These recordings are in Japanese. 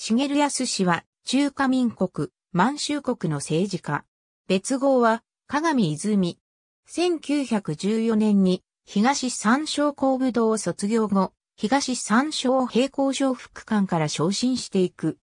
茂康氏は中華民国、満州国の政治家。別号は、鏡泉。1914年に、東三省工部堂を卒業後、東三省平行省副官から昇進していく。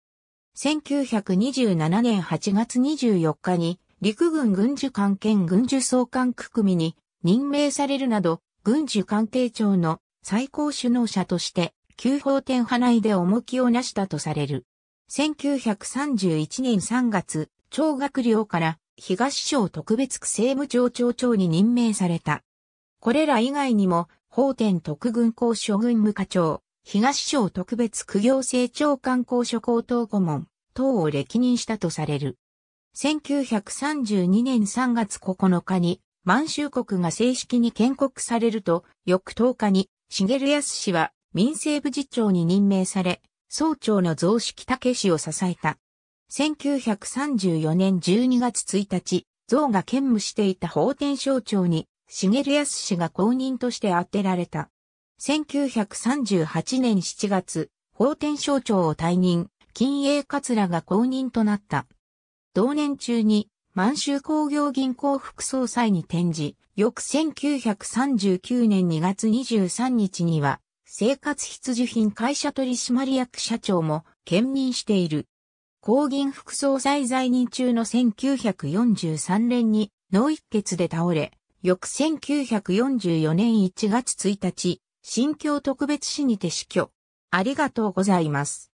1927年8月24日に、陸軍軍需官兼軍需総監区組に任命されるなど、軍需関係庁の最高首脳者として旧法天派内で重きをなしたとされる。1931年3月、長学寮から東省特別区政務庁長長に任命された。これら以外にも、法天特軍公所軍務課長、東省特別区行政長官公所高等顧問、等を歴任したとされる。1932年3月9日に、満州国が正式に建国されると、翌10日に、茂安氏は民政部次長に任命され、総長の増式武氏を支えた。1934年12月1日、増が兼務していた法典省庁に、茂康氏が公認として当てられた。1938年7月、法典省庁を退任、金英桂が公認となった。同年中に、満州工業銀行副総裁に転じ、翌1939年2月23日には、生活必需品会社取締役社長も兼任している。公銀副総裁在任中の1943年に脳一血で倒れ、翌1944年1月1日、新京特別市にて死去。ありがとうございます。